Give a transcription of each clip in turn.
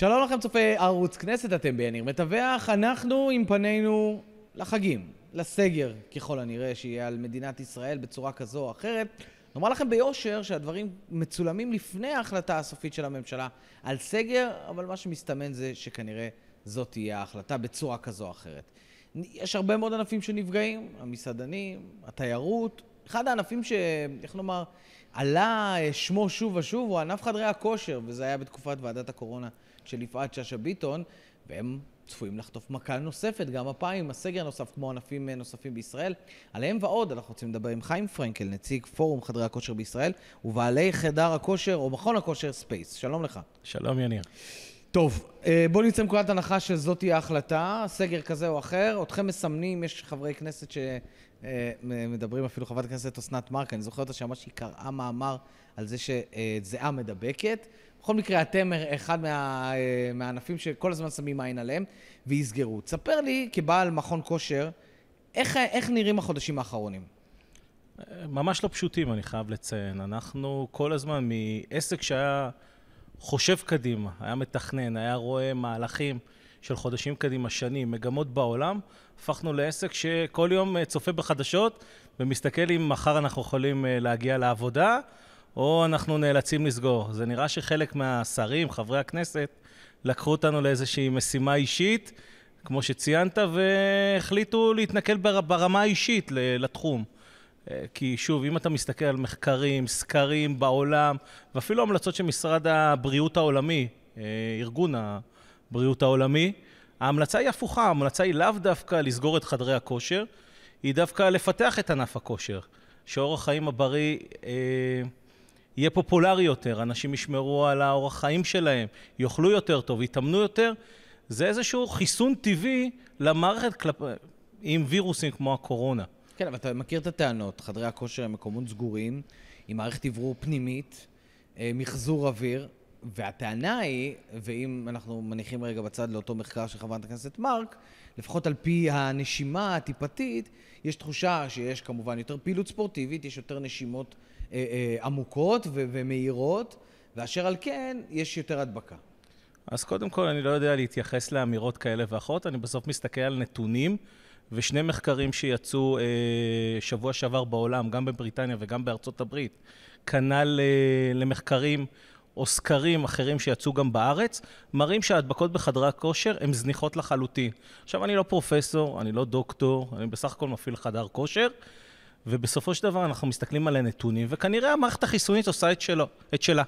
שלום לכם צופי ערוץ כנסת, אתם בעניר מתווח. אנחנו עם פנינו לחגים, לסגר ככל הנראה שיהיה על מדינת ישראל בצורה כזו או אחרת. נאמר לכם ביושר שהדברים מצולמים לפני ההחלטה הסופית של הממשלה על סגר, אבל מה שמסתמן זה שכנראה זאת תהיה ההחלטה בצורה כזו או אחרת. יש הרבה מאוד ענפים שנפגעים, המסעדנים, התיירות. אחד הענפים ש... איך נאמר? עלה אה, שמו שוב ושוב, הוא ענף חדרי הכושר, וזה היה בתקופת ועדת הקורונה של יפעת שאשא ביטון, והם צפויים לחטוף מכה נוספת, גם הפעם, עם הסגר נוסף, כמו ענפים אה, נוספים בישראל. עליהם ועוד אנחנו רוצים לדבר עם חיים פרנקל, נציג פורום חדרי הכושר בישראל, ובעלי חדר הכושר, או מכון הכושר ספייס. שלום לך. שלום, יניר. טוב, אה, בואו נצא מנקודת הנחה שזאת תהיה ההחלטה, סגר כזה או אחר. אתכם מסמנים, יש חברי כנסת שמדברים, אה, אפילו חברת הכנסת אסנת מארק, אני זוכר אותה שממש היא קראה מאמר על זה שזיעה מדבקת. בכל מקרה, אתם אחד מה, אה, מהענפים שכל הזמן שמים עין עליהם, ויסגרו. תספר לי, כבעל מכון כושר, איך, איך נראים החודשים האחרונים? ממש לא פשוטים, אני חייב לציין. אנחנו כל הזמן, מעסק שהיה חושב קדימה, היה מתכנן, היה רואה מהלכים של חודשים קדימה, שנים, מגמות בעולם, הפכנו לעסק שכל יום אה, צופה בחדשות ומסתכל אם מחר אנחנו יכולים אה, להגיע לעבודה. או אנחנו נאלצים לסגור. זה נראה שחלק מהשרים, חברי הכנסת, לקחו אותנו לאיזושהי משימה אישית, כמו שציינת, והחליטו להתנכל ברמה האישית לתחום. אה, כי שוב, אם אתה מסתכל על מחקרים, סקרים בעולם, ואפילו המלצות של משרד הבריאות העולמי, אה, ארגון הבריאות העולמי, ההמלצה היא הפוכה, ההמלצה היא לאו דווקא לסגור את חדרי הכושר, היא דווקא לפתח את ענף הכושר. שאורח חיים הבריא... אה, יהיה פופולרי יותר, אנשים ישמרו על האורח חיים שלהם, יאכלו יותר טוב, יתאמנו יותר. זה איזשהו חיסון טבעי למערכת כלפ... עם וירוסים כמו הקורונה. כן, אבל אתה מכיר את הטענות, חדרי הכושר הם מקומות סגורים, עם מערכת אוורור פנימית, אה, מחזור אוויר, והטענה היא, ואם אנחנו מניחים רגע בצד לאותו מחקר של חברת הכנסת מארק, לפחות על פי הנשימה הטיפתית, יש תחושה שיש כמובן יותר פעילות ספורטיבית, יש יותר נשימות אה, אה, עמוקות ומהירות, ואשר על כן, יש יותר הדבקה. אז קודם כל, אני לא יודע להתייחס לאמירות כאלה ואחרות, אני בסוף מסתכל על נתונים, ושני מחקרים שיצאו אה, שבוע שעבר בעולם, גם בבריטניה וגם בארצות הברית, כנ"ל אה, למחקרים או סקרים אחרים שיצאו גם בארץ, מראים שההדבקות בחדרי הכושר הן זניחות לחלוטין. עכשיו, אני לא פרופסור, אני לא דוקטור, אני בסך הכל מפעיל חדר כושר. ובסופו של דבר אנחנו מסתכלים על הנתונים, וכנראה המערכת החיסונית עושה את, שלו, את שלה.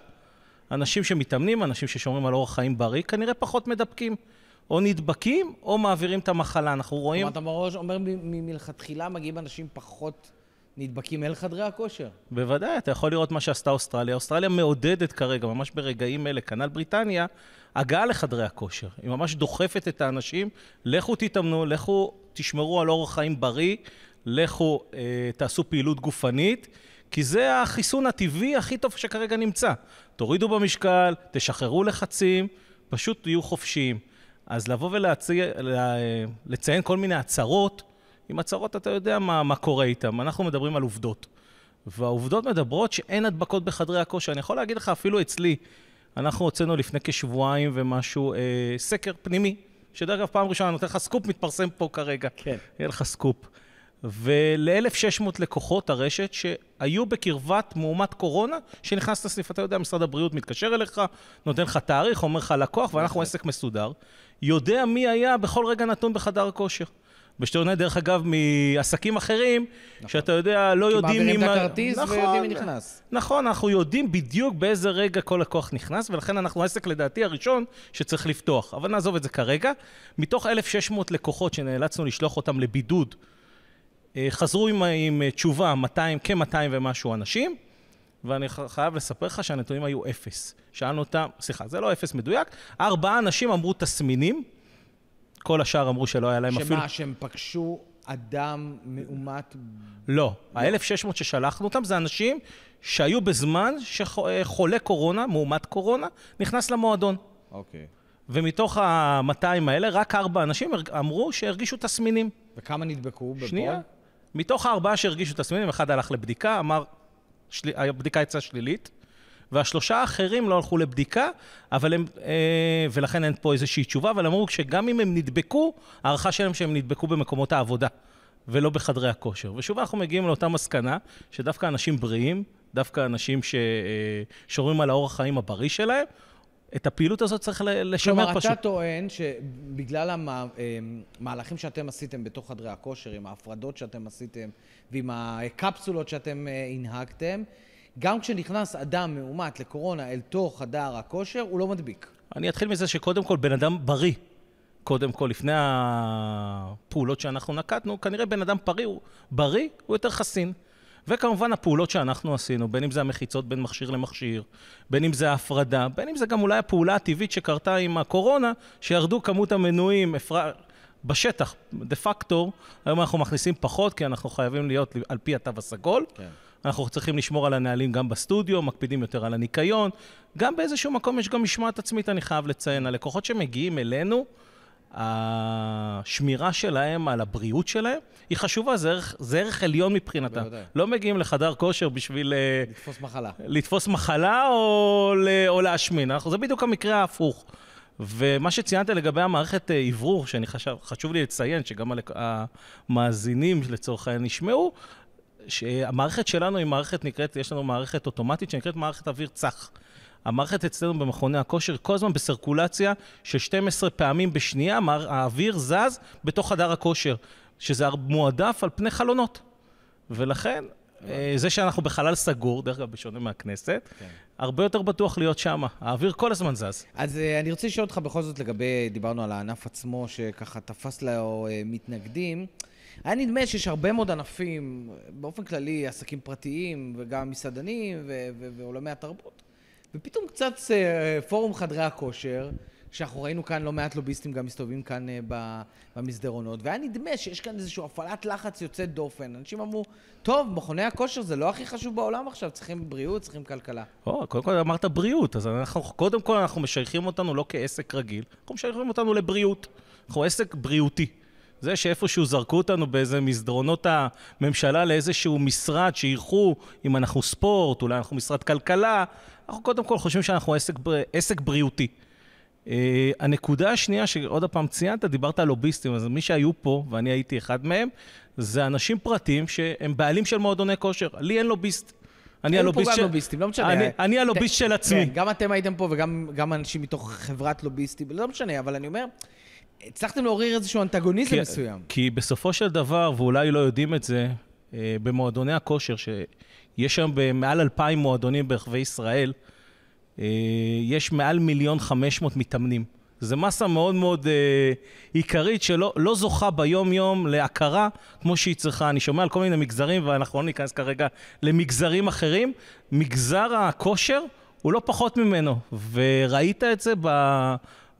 אנשים שמתאמנים, אנשים ששומרים על אורח חיים בריא, כנראה פחות מדבקים. או נדבקים, או מעבירים את המחלה. אנחנו רואים... זאת אומרת, אתה מראש אומר, מלכתחילה מגיעים אנשים פחות נדבקים אל חדרי הכושר. בוודאי, אתה יכול לראות מה שעשתה אוסטרליה. אוסטרליה מעודדת כרגע, ממש ברגעים אלה, כנ"ל בריטניה, הגעה לחדרי הכושר. היא ממש דוחפת את האנשים, לכו תתאמנו, לכו תשמרו על אורח חיים בריא, לכו אה, תעשו פעילות גופנית, כי זה החיסון הטבעי הכי טוב שכרגע נמצא. תורידו במשקל, תשחררו לחצים, פשוט תהיו חופשיים. אז לבוא ולציין כל מיני הצהרות, עם הצהרות אתה יודע מה, מה קורה איתן, אנחנו מדברים על עובדות. והעובדות מדברות שאין הדבקות בחדרי הכושר. אני יכול להגיד לך, אפילו אצלי, אנחנו הוצאנו לפני כשבועיים ומשהו אה, סקר פנימי, שדרך אגב, פעם ראשונה, אני נותן לך סקופ, מתפרסם פה כרגע. כן. יהיה לך סקופ. ול-1,600 לקוחות הרשת שהיו בקרבת מאומת קורונה, שנכנס לסניף, אתה יודע, משרד הבריאות מתקשר אליך, נותן לך תאריך, אומר לך לקוח, ואנחנו נכון. עסק מסודר, יודע מי היה בכל רגע נתון בחדר כושר. בשטרנד, דרך אגב, מעסקים אחרים, נכון. שאתה יודע, לא יודעים... כי מעבירים את הכרטיס נכון, ויודעים מי נכנס. נכון, אנחנו יודעים בדיוק באיזה רגע כל לקוח נכנס, ולכן אנחנו העסק, לדעתי, הראשון שצריך לפתוח. אבל נעזוב את זה כרגע. מתוך 1,600 לקוחות שנאלצנו לשלוח אותם לבידוד, אה, חזרו עם, עם אה, תשובה 200, כ-200 ומשהו אנשים, ואני חייב לספר לך שהנתונים היו אפס. שאלנו אותם, סליחה, זה לא אפס מדויק, ארבעה אנשים אמרו תסמינים, כל השאר אמרו שלא היה להם שמה, אפילו... שמה, שהם פגשו אדם מאומת? לא, ה-1,600 ששלחנו אותם זה אנשים שהיו בזמן שחולה אה, קורונה, מאומת קורונה, נכנס למועדון. אוקיי. Okay. ומתוך ה-200 האלה, רק ארבע אנשים אמרו שהרגישו תסמינים. וכמה נדבקו בפועל? שנייה, מתוך הארבעה שהרגישו תסמינים, אחד הלך לבדיקה, אמר, של... הבדיקה יצאה שלילית, והשלושה האחרים לא הלכו לבדיקה, אבל הם, אה, ולכן אין פה איזושהי תשובה, אבל אמרו שגם אם הם נדבקו, ההערכה שלהם שהם נדבקו במקומות העבודה, ולא בחדרי הכושר. ושוב אנחנו מגיעים לאותה מסקנה, שדווקא אנשים בריאים, דווקא אנשים ששומרים אה, על האורח חיים הבריא שלהם, את הפעילות הזאת צריך לשמר כלומר, פשוט. כלומר, אתה טוען שבגלל המהלכים אמ, שאתם עשיתם בתוך חדרי הכושר, עם ההפרדות שאתם עשיתם ועם הקפסולות שאתם אה, הנהגתם, גם כשנכנס אדם מאומת לקורונה אל תוך חדר הכושר, הוא לא מדביק. אני אתחיל מזה שקודם כל, בן אדם בריא, קודם כל, לפני הפעולות שאנחנו נקטנו, כנראה בן אדם בריא, הוא, בריא, הוא יותר חסין. וכמובן הפעולות שאנחנו עשינו, בין אם זה המחיצות בין מכשיר למכשיר, בין אם זה ההפרדה, בין אם זה גם אולי הפעולה הטבעית שקרתה עם הקורונה, שירדו כמות המנויים, אפר... בשטח, דה פקטו, היום אנחנו מכניסים פחות, כי אנחנו חייבים להיות על פי התו הסגול. כן. אנחנו צריכים לשמור על הנהלים גם בסטודיו, מקפידים יותר על הניקיון. גם באיזשהו מקום יש גם משמעת עצמית, אני חייב לציין. הלקוחות שמגיעים אלינו, השמירה שלהם על הבריאות שלהם היא חשובה, זה ערך, זה ערך עליון מבחינתם. בוודאי. לא מגיעים לחדר כושר בשביל... אה, לתפוס מחלה. לתפוס מחלה או, או להשמין. זה בדיוק המקרה ההפוך. ומה שציינת לגבי המערכת אה, אוורור, שאני חשב, חשוב לי לציין, שגם המאזינים לצורך העניין ישמעו, שהמערכת שלנו היא מערכת נקראת, יש לנו מערכת אוטומטית שנקראת מערכת אוויר צח. המערכת אצלנו במכוני הכושר כל הזמן בסרקולציה של 12 פעמים בשנייה, האוויר זז בתוך חדר הכושר, שזה מועדף על פני חלונות. ולכן, אה, זה שאנחנו בחלל סגור, דרך אגב, בשונה מהכנסת, כן. הרבה יותר בטוח להיות שם. האוויר כל הזמן זז. אז אה, אני רוצה לשאול אותך בכל זאת לגבי, דיברנו על הענף עצמו, שככה תפס לו אה, מתנגדים. היה נדמה שיש הרבה מאוד ענפים, באופן כללי, עסקים פרטיים וגם מסעדנים ועולמי התרבות, ופתאום קצת אה, פורום חדרי הכושר, שאנחנו ראינו כאן לא מעט לוביסטים גם מסתובבים כאן אה, במסדרונות, והיה נדמה שיש כאן איזושהי הפעלת לחץ יוצאת דופן. אנשים אמרו, טוב, מכוני הכושר זה לא הכי חשוב בעולם עכשיו, צריכים בריאות, צריכים כלכלה. או, קודם כל אמרת בריאות, אז אנחנו, קודם כל אנחנו משייכים אותנו לא כעסק רגיל, אנחנו משייכים אותנו לבריאות. אנחנו עסק בריאותי. זה שאיפשהו זרקו אותנו באיזה מסדרונות הממשלה לאיזשהו משרד שאירחו, אם אנחנו ספורט, אולי אנחנו משרד כלכלה, אנחנו קודם כל חושבים שאנחנו עסק, עסק בריאותי. Uh, הנקודה השנייה, שעוד פעם ציינת, דיברת על לוביסטים, אז מי שהיו פה, ואני הייתי אחד מהם, זה אנשים פרטיים שהם בעלים של מועדוני כושר. לי אין לוביסט. אני הלוביסט של... אין פה גם לוביסטים, לא משנה. אני, אני הלוביסט ת... של כן, עצמי. כן, גם אתם הייתם פה וגם אנשים מתוך חברת לוביסטים, לא משנה, אבל אני אומר, הצלחתם לעורר איזשהו אנטגוניזם כי, מסוים. כי בסופו של דבר, ואולי לא יודעים את זה, אה, במועדוני הכושר, שיש היום מעל 2,000 מועדונים ברחבי ישראל, אה, יש מעל מיליון 500 מתאמנים. זו מסה מאוד מאוד אה, עיקרית שלא לא זוכה ביום-יום להכרה כמו שהיא צריכה. אני שומע על כל מיני מגזרים, ואנחנו לא ניכנס כרגע למגזרים אחרים. מגזר הכושר הוא לא פחות ממנו, וראית את זה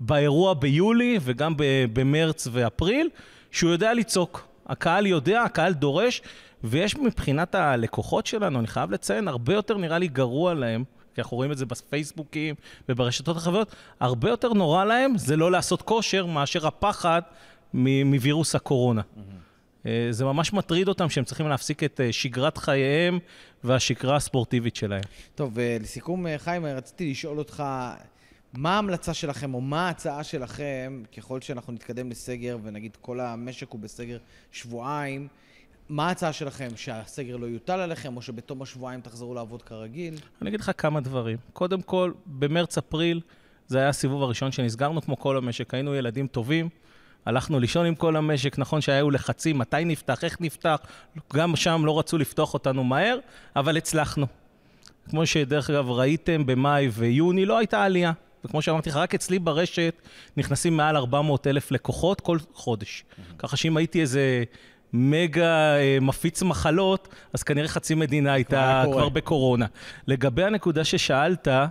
באירוע ביולי וגם במרץ ואפריל, שהוא יודע לצעוק. הקהל יודע, הקהל דורש, ויש מבחינת הלקוחות שלנו, אני חייב לציין, הרבה יותר נראה לי גרוע להם, כי אנחנו רואים את זה בפייסבוקים וברשתות החברות, הרבה יותר נורא להם זה לא לעשות כושר מאשר הפחד מווירוס הקורונה. Mm-hmm. אה, זה ממש מטריד אותם שהם צריכים להפסיק את אה, שגרת חייהם והשגרה הספורטיבית שלהם. טוב, אה, לסיכום, חיים, רציתי לשאול אותך... מה ההמלצה שלכם, או מה ההצעה שלכם, ככל שאנחנו נתקדם לסגר, ונגיד כל המשק הוא בסגר שבועיים, מה ההצעה שלכם? שהסגר לא יוטל עליכם, או שבתום השבועיים תחזרו לעבוד כרגיל? אני אגיד לך כמה דברים. קודם כל, במרץ-אפריל זה היה הסיבוב הראשון שנסגרנו, כמו כל המשק. היינו ילדים טובים, הלכנו לישון עם כל המשק, נכון שהיו לחצים, מתי נפתח, איך נפתח, גם שם לא רצו לפתוח אותנו מהר, אבל הצלחנו. כמו שדרך אגב ראיתם, במאי ויוני לא הייתה עלייה. וכמו שאמרתי לך, רק אצלי ברשת נכנסים מעל 400 אלף לקוחות כל חודש. Mm-hmm. ככה שאם הייתי איזה מגה אה, מפיץ מחלות, אז כנראה חצי מדינה הייתה כבר, כבר בקורונה. לגבי הנקודה ששאלת, אה,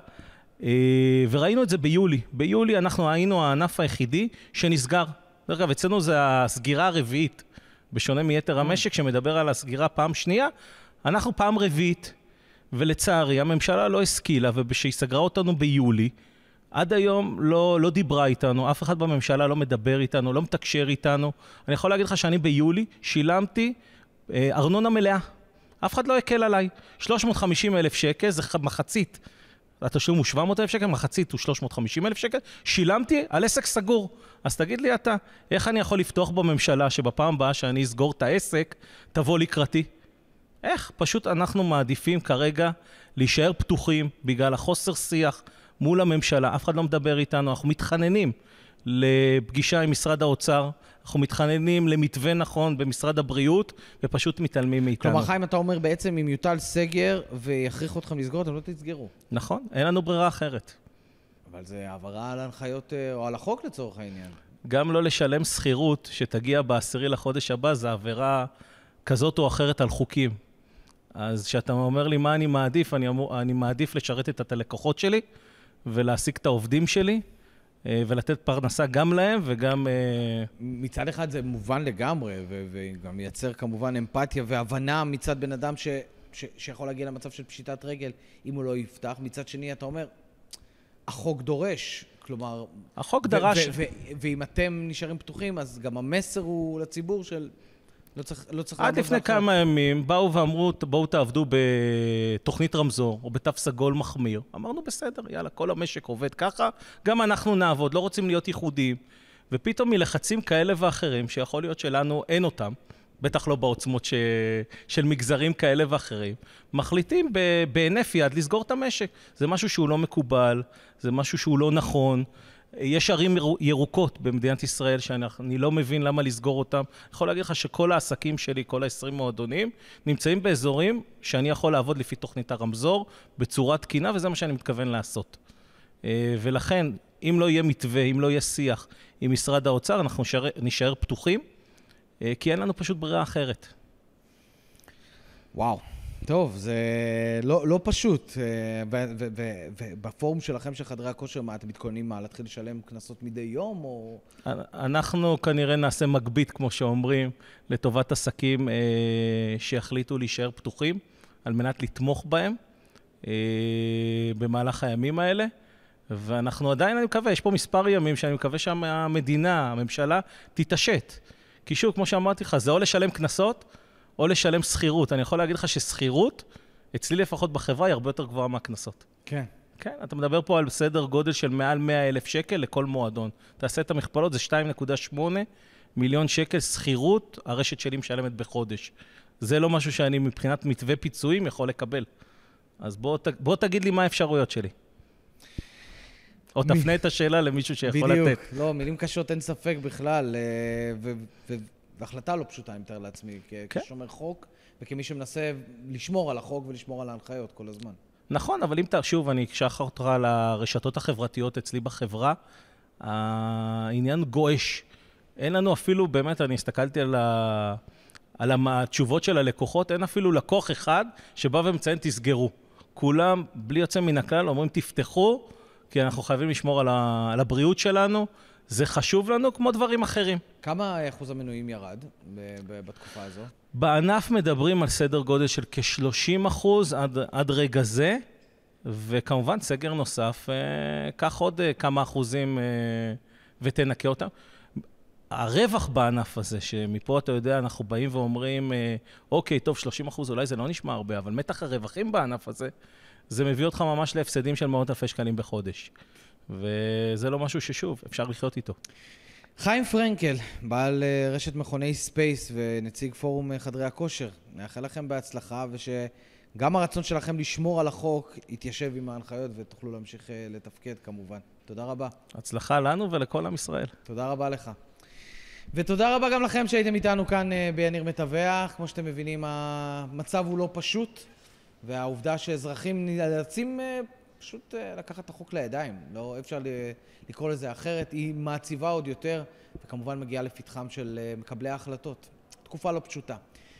וראינו את זה ביולי. ביולי אנחנו היינו הענף היחידי שנסגר. דרך אגב, אצלנו זה הסגירה הרביעית, בשונה מיתר mm-hmm. המשק שמדבר על הסגירה פעם שנייה, אנחנו פעם רביעית, ולצערי הממשלה לא השכילה, ושהיא סגרה אותנו ביולי, עד היום לא, לא דיברה איתנו, אף אחד בממשלה לא מדבר איתנו, לא מתקשר איתנו. אני יכול להגיד לך שאני ביולי שילמתי אה, ארנונה מלאה. אף אחד לא הקל עליי. 350 אלף שקל זה מחצית. התשלום הוא 700 אלף שקל, מחצית הוא 350 אלף שקל, שילמתי על עסק סגור. אז תגיד לי אתה, איך אני יכול לפתוח בממשלה שבפעם הבאה שאני אסגור את העסק, תבוא לקראתי? איך? פשוט אנחנו מעדיפים כרגע להישאר פתוחים בגלל החוסר שיח, מול הממשלה, אף אחד לא מדבר איתנו, אנחנו מתחננים לפגישה עם משרד האוצר, אנחנו מתחננים למתווה נכון במשרד הבריאות, ופשוט מתעלמים מאיתנו. כלומר, חיים, אתה אומר בעצם, אם יוטל סגר ויכריחו אתכם לסגור, אתם לא תסגרו. נכון, אין לנו ברירה אחרת. אבל זה העברה על הנחיות אה, או על החוק לצורך העניין. גם לא לשלם שכירות שתגיע בעשירי לחודש הבא, זה עבירה כזאת או אחרת על חוקים. אז כשאתה אומר לי מה אני מעדיף, אני, אמור, אני מעדיף לשרת את הלקוחות שלי, ולהעסיק את העובדים שלי. אה, ולתת פרנסה גם להם וגם... אה, מצד אחד זה מובן לגמרי, וגם מייצר כמובן אמפתיה והבנה מצד בן אדם ש- ש- שיכול להגיע למצב של פשיטת רגל אם הוא לא יפתח. מצד שני, אתה אומר, החוק דורש, כלומר... החוק דרש... ואם אתם נשארים פתוחים, אז גם המסר הוא לציבור של... לא צריך, לא צריך עד לפני אחר. כמה ימים באו ואמרו, בואו תעבדו בתוכנית רמזור או בתו סגול מחמיר. אמרנו, בסדר, יאללה, כל המשק עובד ככה, גם אנחנו נעבוד, לא רוצים להיות ייחודיים. ופתאום מלחצים כאלה ואחרים, שיכול להיות שלנו אין אותם, בטח לא בעוצמות ש... של מגזרים כאלה ואחרים, מחליטים בהינף יד לסגור את המשק. זה משהו שהוא לא מקובל, זה משהו שהוא לא נכון. יש ערים ירוקות במדינת ישראל שאני לא מבין למה לסגור אותן. אני יכול להגיד לך שכל העסקים שלי, כל ה-20 מועדונים, נמצאים באזורים שאני יכול לעבוד לפי תוכנית הרמזור בצורה תקינה, וזה מה שאני מתכוון לעשות. אה, ולכן, אם לא יהיה מתווה, אם לא יהיה שיח עם משרד האוצר, אנחנו נשאר, נשאר פתוחים, אה, כי אין לנו פשוט ברירה אחרת. וואו. טוב, זה לא, לא פשוט. אה, ובפורום שלכם של חדרי הכושר, מה, אתם מתכוננים מה, להתחיל לשלם קנסות מדי יום, או... אנחנו כנראה נעשה מגבית, כמו שאומרים, לטובת עסקים אה, שיחליטו להישאר פתוחים, על מנת לתמוך בהם אה, במהלך הימים האלה. ואנחנו עדיין, אני מקווה, יש פה מספר ימים שאני מקווה שהמדינה, הממשלה, תתעשת. כי שוב, כמו שאמרתי לך, זה או לשלם קנסות, או לשלם שכירות. אני יכול להגיד לך ששכירות, אצלי לפחות בחברה, היא הרבה יותר גבוהה מהקנסות. כן. כן, אתה מדבר פה על סדר גודל של מעל 100 אלף שקל לכל מועדון. תעשה את המכפלות, זה 2.8 מיליון שקל שכירות, הרשת שלי משלמת בחודש. זה לא משהו שאני מבחינת מתווה פיצויים יכול לקבל. אז בוא, בוא תגיד לי מה האפשרויות שלי. או תפנה את השאלה למישהו שיכול בדיוק, לתת. בדיוק, לא, מילים קשות אין ספק בכלל. אה, ו, ו, והחלטה לא פשוטה, אני מתאר לעצמי, כשומר כן. חוק, וכמי שמנסה לשמור על החוק ולשמור על ההנחיות כל הזמן. נכון, אבל אם אתה, שוב, אני אקשח אותך לרשתות החברתיות אצלי בחברה, העניין גועש. אין לנו אפילו, באמת, אני הסתכלתי על ה... על התשובות של הלקוחות, אין אפילו לקוח אחד שבא ומציין תסגרו. כולם, בלי יוצא מן הכלל, אומרים תפתחו, כי אנחנו חייבים לשמור על, ה, על הבריאות שלנו, זה חשוב לנו כמו דברים אחרים. כמה אחוז המנויים ירד בתקופה הזו? בענף מדברים על סדר גודל של כ-30 אחוז עד, עד רגע זה, וכמובן סגר נוסף, אה, קח עוד אה, כמה אחוזים אה, ותנקה אותם. הרווח בענף הזה, שמפה אתה יודע, אנחנו באים ואומרים, אה, אוקיי, טוב, 30 אחוז, אולי זה לא נשמע הרבה, אבל מתח הרווחים בענף הזה, זה מביא אותך ממש להפסדים של מאות אלפי שקלים בחודש. וזה לא משהו ששוב, אפשר לחיות איתו. חיים פרנקל, בעל אה, רשת מכוני ספייס ונציג פורום אה, חדרי הכושר, נאחל לכם בהצלחה ושגם הרצון שלכם לשמור על החוק יתיישב עם ההנחיות ותוכלו להמשיך אה, לתפקד כמובן. תודה רבה. הצלחה לנו ולכל עם ישראל. תודה רבה לך. ותודה רבה גם לכם שהייתם איתנו כאן ביניר מתווח. כמו שאתם מבינים, המצב הוא לא פשוט, והעובדה שאזרחים נאלצים פשוט אה, לקחת את החוק לידיים, לא אפשר לקרוא לזה אחרת, היא מעציבה עוד יותר, וכמובן מגיעה לפתחם של אה, מקבלי ההחלטות. תקופה לא פשוטה.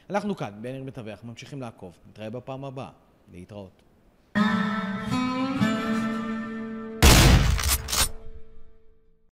אנחנו כאן, בן עיר מתווך, ממשיכים לעקוב. נתראה בפעם הבאה. להתראות.